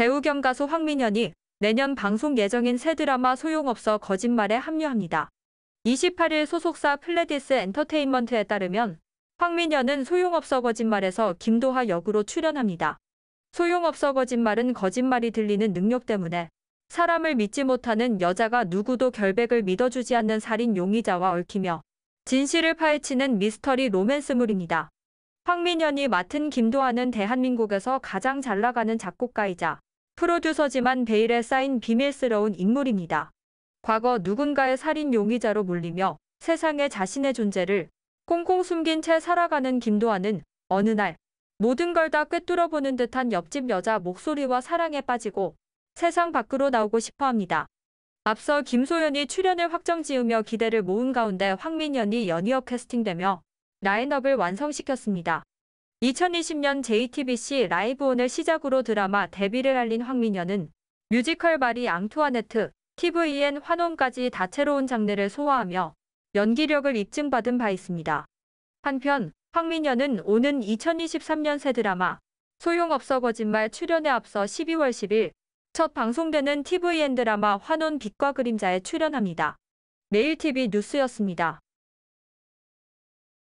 배우 겸 가수 황민현이 내년 방송 예정인 새 드라마 소용없어 거짓말에 합류합니다. 28일 소속사 플레디스 엔터테인먼트에 따르면 황민현은 소용없어 거짓말에서 김도하 역으로 출연합니다. 소용없어 거짓말은 거짓말이 들리는 능력 때문에 사람을 믿지 못하는 여자가 누구도 결백을 믿어주지 않는 살인 용의자와 얽히며 진실을 파헤치는 미스터리 로맨스물입니다. 황민현이 맡은 김도하는 대한민국에서 가장 잘 나가는 작곡가이자 프로듀서지만 베일에 쌓인 비밀스러운 인물입니다. 과거 누군가의 살인 용의자로 물리며 세상에 자신의 존재를 꽁꽁 숨긴 채 살아가는 김도환은 어느 날 모든 걸 다 꿰뚫어보는 듯한 옆집 여자 목소리와 사랑에 빠지고 세상 밖으로 나오고 싶어 합니다. 앞서 김소연이 출연을 확정지으며 기대를 모은 가운데 황민현이 연이어 캐스팅되며 라인업을 완성시켰습니다. 2020년 JTBC 라이브 온을 시작으로 드라마 데뷔를 알린 황민현은 뮤지컬 바리 앙투아네트, TVN 환혼까지 다채로운 장르를 소화하며 연기력을 입증받은 바 있습니다. 한편 황민현은 오는 2023년 새 드라마 소용없어 거짓말 출연에 앞서 12월 10일 첫 방송되는 TVN 드라마 환혼 빛과 그림자에 출연합니다. 매일TV 뉴스였습니다.